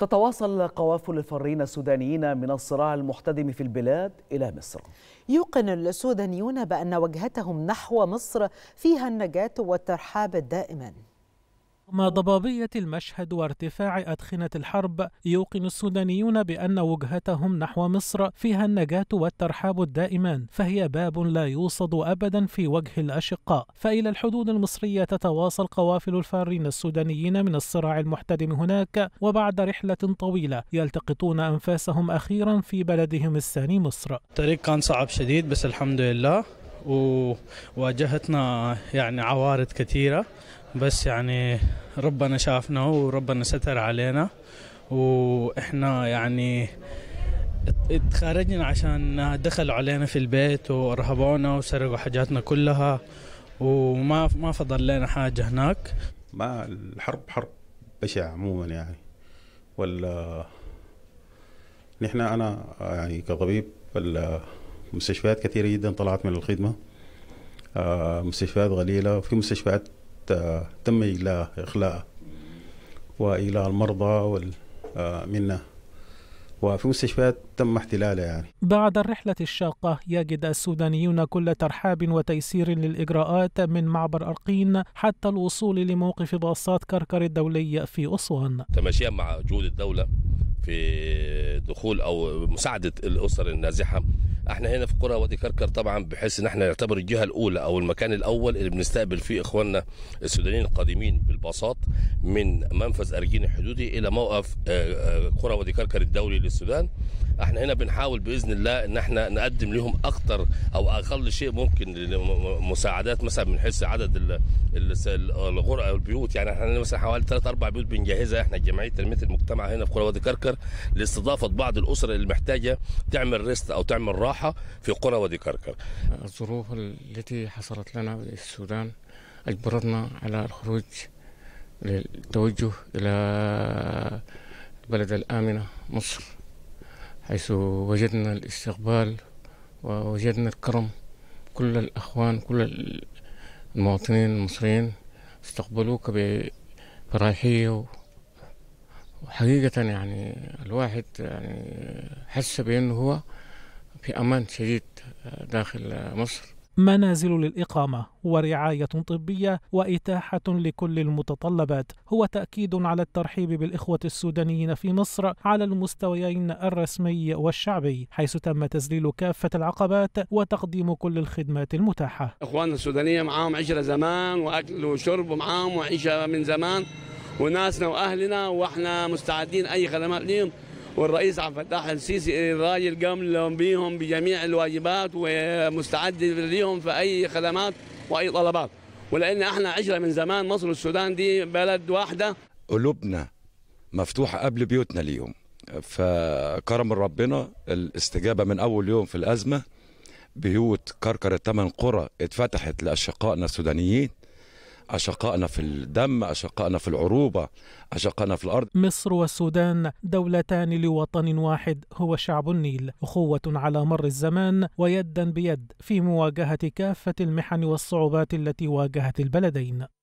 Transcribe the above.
تتواصل قوافل الفارين السودانيين من الصراع المحتدم في البلاد إلى مصر يوقن السودانيون بأن وجهتهم نحو مصر فيها النجاة والترحاب دائماً رغم ضبابية المشهد وارتفاع أدخنة الحرب يوقن السودانيون بأن وجهتهم نحو مصر فيها النجاة والترحاب الدائمان فهي باب لا يوصد أبدا في وجه الأشقاء فإلى الحدود المصرية تتواصل قوافل الفارين السودانيين من الصراع المحتدم هناك وبعد رحلة طويلة يلتقطون أنفاسهم أخيرا في بلدهم الثاني مصر الطريق كان صعب شديد بس الحمد لله وواجهتنا يعني عوارض كثيرة بس يعني ربنا شافنا وربنا ستر علينا واحنا يعني اتخرجنا عشان دخلوا علينا في البيت ورهبونا وسرقوا حاجاتنا كلها وما ما فضل لنا حاجه هناك ما الحرب حرب بشعه عموما يعني ولا نحن انا يعني كطبيب المستشفيات كثيره جدا طلعت من الخدمه آه، مستشفيات قليله وفي مستشفيات تم إلى إخلاء وإلى المرضى آه، منا وفي مستشفيات تم احتلالها يعني بعد الرحلة الشاقة يجد السودانيون كل ترحاب وتيسير للإجراءات من معبر أرقين حتى الوصول لموقف باصات كركر الدولي في أسوان تماشيا مع جهود الدولة في دخول أو مساعدة الأسر النازحة احنا هنا في قرى وادي كركر طبعا بحيث ان احنا نعتبر الجهه الاولى او المكان الاول اللي بنستقبل فيه اخواننا السودانيين القادمين بالباصات من منفذ ارجين الحدودي الى موقف آه، آه، قرى وادي كركر الدولي للسودان احنا هنا بنحاول باذن الله ان احنا نقدم لهم اكتر او اقل شيء ممكن مساعدات مثلا من حيث عدد الغرق او البيوت يعني احنا مثلا حوالي ثلاث اربع بيوت بنجهزها احنا جمعيه تنميه المجتمع هنا في قرى وادي كركر لاستضافه بعض الاسر اللي محتاجه تعمل ريست او تعمل راحة الراحة في قرى وادي كركر الظروف التي حصلت لنا في السودان أجبرتنا على الخروج للتوجه إلى البلد الآمنة مصر حيث وجدنا الاستقبال ووجدنا الكرم كل الأخوان كل المواطنين المصريين استقبلوك بفرحيه وحقيقة يعني الواحد يعني حس بأنه هو في أمان شديد داخل مصر منازل للإقامة ورعاية طبية وإتاحة لكل المتطلبات هو تأكيد على الترحيب بالإخوة السودانيين في مصر على المستويين الرسمي والشعبي حيث تم تذليل كافة العقبات وتقديم كل الخدمات المتاحة إخواننا السودانية معاهم عشرة زمان وأكل وشرب ومعاهم وعيشة من زمان وناسنا وأهلنا وإحنا مستعدين أي خدمات ليهم والرئيس عبد الفتاح السيسي الراجل قام بهم بجميع الواجبات ومستعد لهم في اي خدمات واي طلبات ولان احنا عشره من زمان مصر والسودان دي بلد واحده قلوبنا مفتوحه قبل بيوتنا اليوم فكرم ربنا الاستجابه من اول يوم في الازمه بيوت كركر الثمان قرى اتفتحت لاشقائنا السودانيين أشقائنا في الدم أشقائنا في العروبة أشقائنا في الأرض مصر والسودان دولتان لوطن واحد هو شعب النيل أخوة على مر الزمان ويدا بيد في مواجهة كافة المحن والصعوبات التي واجهت البلدين